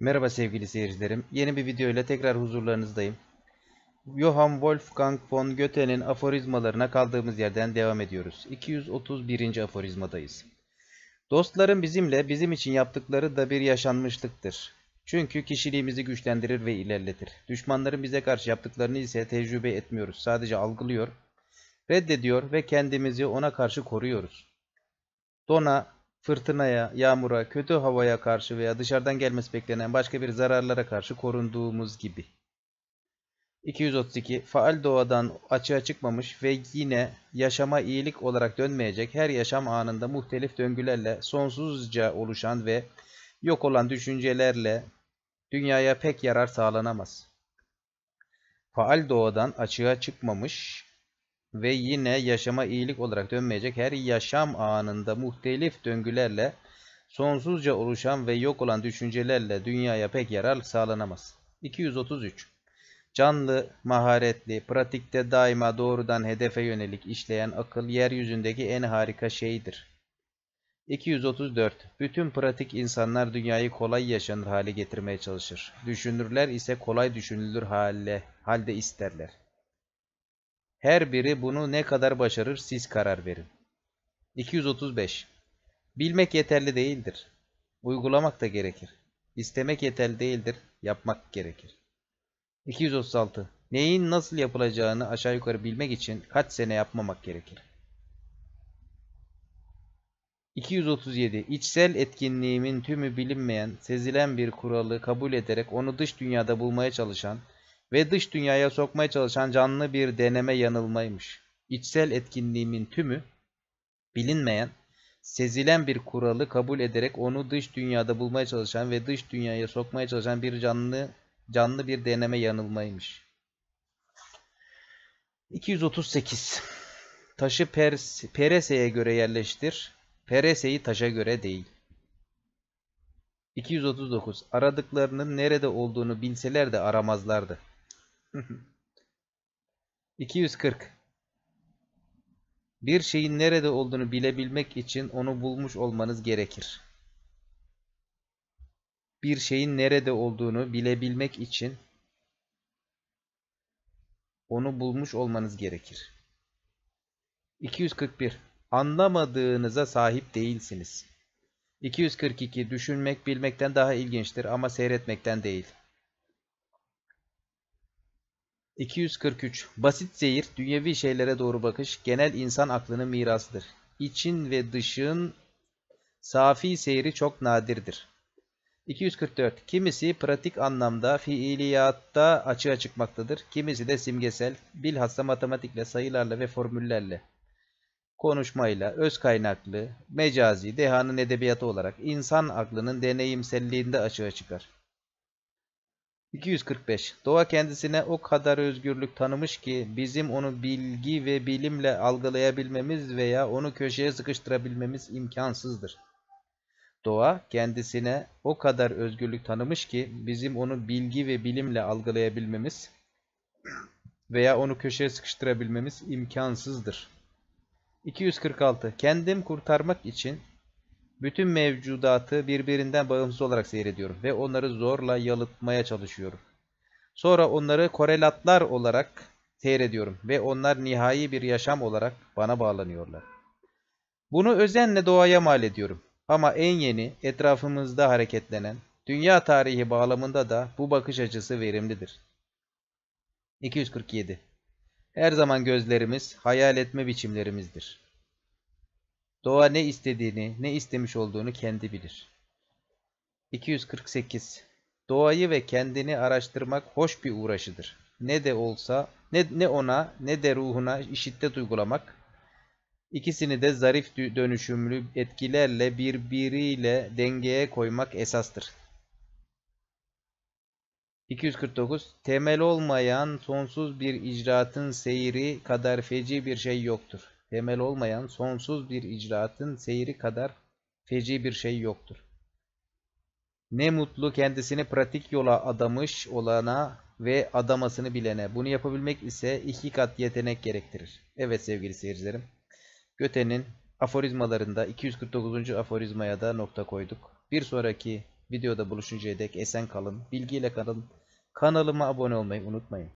Merhaba sevgili seyircilerim. Yeni bir video ile tekrar huzurlarınızdayım. Johann Wolfgang von Goethe'nin aforizmalarına kaldığımız yerden devam ediyoruz. 231. aforizmadayız. Dostların bizimle bizim için yaptıkları da bir yaşanmışlıktır. Çünkü kişiliğimizi güçlendirir ve ilerletir. Düşmanların bize karşı yaptıklarını ise tecrübe etmiyoruz. Sadece algılıyor, reddediyor ve kendimizi ona karşı koruyoruz. Dona fırtınaya, yağmura, kötü havaya karşı veya dışarıdan gelmesi beklenen başka bir zararlara karşı korunduğumuz gibi. 232. Faal doğadan açığa çıkmamış ve yine yaşama iyilik olarak dönmeyecek her yaşam anında muhtelif döngülerle sonsuzca oluşan ve yok olan düşüncelerle dünyaya pek yarar sağlanamaz. Faal doğadan açığa çıkmamış ve yine yaşama iyilik olarak dönmeyecek her yaşam anında muhtelif döngülerle sonsuzca oluşan ve yok olan düşüncelerle dünyaya pek yarar sağlanamaz. 233. Canlı, maharetli, pratikte daima doğrudan hedefe yönelik işleyen akıl yeryüzündeki en harika şeydir. 234. Bütün pratik insanlar dünyayı kolay yaşanır hale getirmeye çalışır. Düşünürler ise kolay düşünülür hale, halde isterler. Her biri bunu ne kadar başarır siz karar verin. 235. Bilmek yeterli değildir. Uygulamak da gerekir. İstemek yeterli değildir. Yapmak gerekir. 236. Neyin nasıl yapılacağını aşağı yukarı bilmek için kaç sene yapmamak gerekir? 237. İçsel etkinliğimin tümü bilinmeyen, sezilen bir kuralı kabul ederek onu dış dünyada bulmaya çalışan, ve dış dünyaya sokmaya çalışan canlı bir deneme yanılmaymış. İçsel etkinliğimin tümü bilinmeyen, sezilen bir kuralı kabul ederek onu dış dünyada bulmaya çalışan ve dış dünyaya sokmaya çalışan bir canlı canlı bir deneme yanılmaymış. 238. Taşı pers, Perese'ye göre yerleştir. Perese'yi taşa göre değil. 239. Aradıklarının nerede olduğunu bilseler de aramazlardı. 240. Bir şeyin nerede olduğunu bilebilmek için onu bulmuş olmanız gerekir. Bir şeyin nerede olduğunu bilebilmek için onu bulmuş olmanız gerekir. 241. Anlamadığınıza sahip değilsiniz. 242. Düşünmek bilmekten daha ilginçtir ama seyretmekten değil. 243. Basit seyir, dünyevi şeylere doğru bakış, genel insan aklının mirasıdır. İçin ve dışın safi seyri çok nadirdir. 244. Kimisi pratik anlamda fiiliyatta açığa çıkmaktadır. Kimisi de simgesel, bilhassa matematikle, sayılarla ve formüllerle, konuşmayla, öz kaynaklı, mecazi, dehanın edebiyatı olarak insan aklının deneyimselliğinde açığa çıkar. 245. Doğa kendisine o kadar özgürlük tanımış ki bizim onu bilgi ve bilimle algılayabilmemiz veya onu köşeye sıkıştırabilmemiz imkansızdır. Doğa kendisine o kadar özgürlük tanımış ki bizim onu bilgi ve bilimle algılayabilmemiz veya onu köşeye sıkıştırabilmemiz imkansızdır. 246. Kendim kurtarmak için bütün mevcudatı birbirinden bağımsız olarak seyrediyorum ve onları zorla yalıtmaya çalışıyorum. Sonra onları korelatlar olarak seyrediyorum ve onlar nihai bir yaşam olarak bana bağlanıyorlar. Bunu özenle doğaya mal ediyorum. Ama en yeni, etrafımızda hareketlenen, dünya tarihi bağlamında da bu bakış açısı verimlidir. 247. Her zaman gözlerimiz hayal etme biçimlerimizdir. Doğa ne istediğini, ne istemiş olduğunu kendi bilir. 248. Doğayı ve kendini araştırmak hoş bir uğraşıdır. Ne de olsa, ne, ne ona ne de ruhuna şiddet duygulamak, ikisini de zarif dönüşümlü etkilerle birbiriyle dengeye koymak esastır. 249. Temel olmayan sonsuz bir icraatın seyri kadar feci bir şey yoktur temel olmayan sonsuz bir icraatın seyri kadar feci bir şey yoktur. Ne mutlu kendisini pratik yola adamış olana ve adamasını bilene. Bunu yapabilmek ise iki kat yetenek gerektirir. Evet sevgili seyircilerim. Göte'nin aforizmalarında 249. aforizmaya da nokta koyduk. Bir sonraki videoda buluşuncaya dek esen kalın, bilgiyle kalın. Kanalıma abone olmayı unutmayın.